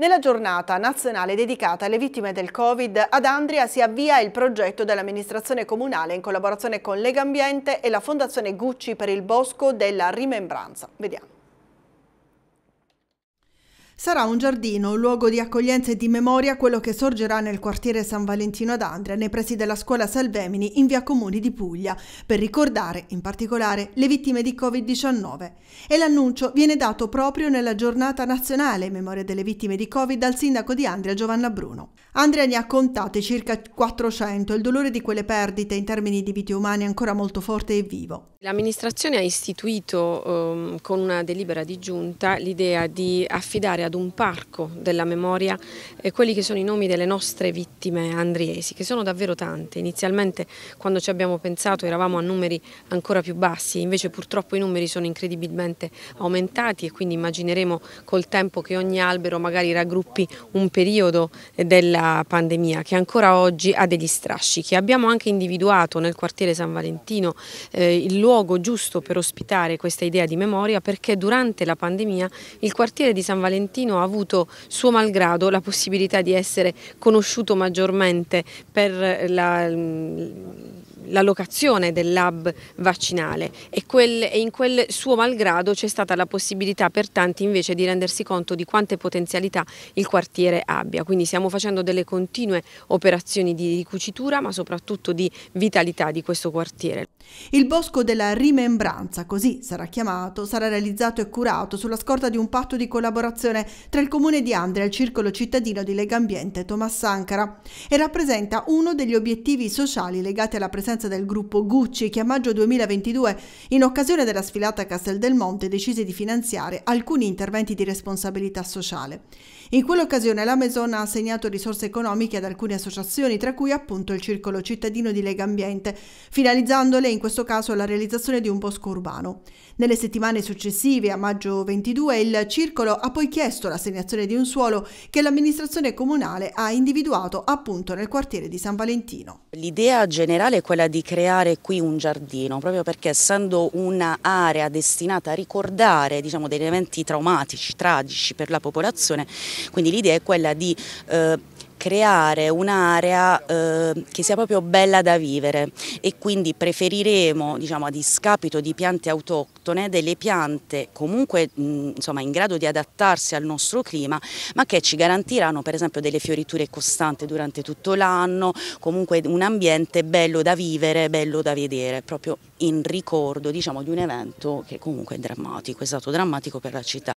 Nella giornata nazionale dedicata alle vittime del Covid, ad Andria si avvia il progetto dell'amministrazione comunale in collaborazione con Legambiente e la Fondazione Gucci per il Bosco della Rimembranza. Vediamo. Sarà un giardino, un luogo di accoglienza e di memoria quello che sorgerà nel quartiere San Valentino ad Andria, nei pressi della scuola Salvemini in via Comuni di Puglia, per ricordare in particolare le vittime di Covid-19. E l'annuncio viene dato proprio nella giornata nazionale in memoria delle vittime di Covid dal sindaco di Andria Giovanna Bruno. Andria ne ha contate circa 400, il dolore di quelle perdite in termini di vite umane è ancora molto forte e vivo. L'amministrazione ha istituito ehm, con una delibera di giunta l'idea di affidare a ad un parco della memoria eh, quelli che sono i nomi delle nostre vittime andriesi, che sono davvero tante. Inizialmente quando ci abbiamo pensato eravamo a numeri ancora più bassi, invece purtroppo i numeri sono incredibilmente aumentati e quindi immagineremo col tempo che ogni albero magari raggruppi un periodo eh, della pandemia che ancora oggi ha degli strascichi. Abbiamo anche individuato nel quartiere San Valentino eh, il luogo giusto per ospitare questa idea di memoria perché durante la pandemia il quartiere di San Valentino Martino ha avuto suo malgrado la possibilità di essere conosciuto maggiormente per la, mm, la locazione del lab vaccinale e, quel, e in quel suo malgrado c'è stata la possibilità per tanti invece di rendersi conto di quante potenzialità il quartiere abbia. Quindi stiamo facendo delle continue operazioni di ricucitura ma soprattutto di vitalità di questo quartiere. Il bosco della rimembranza, così sarà chiamato, sarà realizzato e curato sulla scorta di un patto di collaborazione tra il comune di Andrea e il circolo cittadino di Legambiente Tomas Sankara e rappresenta uno degli obiettivi sociali legati alla presenza presidenza del gruppo Gucci che a maggio 2022, in occasione della sfilata a Castel del Monte, decise di finanziare alcuni interventi di responsabilità sociale. In quell'occasione la Maison ha assegnato risorse economiche ad alcune associazioni, tra cui appunto il Circolo Cittadino di Lega Ambiente, finalizzandole in questo caso alla realizzazione di un bosco urbano. Nelle settimane successive, a maggio 22, il Circolo ha poi chiesto l'assegnazione di un suolo che l'amministrazione comunale ha individuato appunto nel quartiere di San Valentino. L'idea generale è quella di creare qui un giardino, proprio perché essendo un'area destinata a ricordare diciamo, degli eventi traumatici, tragici per la popolazione, quindi l'idea è quella di eh, creare un'area eh, che sia proprio bella da vivere e quindi preferiremo diciamo, a discapito di piante autoctone delle piante comunque mh, insomma, in grado di adattarsi al nostro clima ma che ci garantiranno per esempio delle fioriture costanti durante tutto l'anno, comunque un ambiente bello da vivere, bello da vedere, proprio in ricordo diciamo, di un evento che comunque è drammatico, è stato drammatico per la città.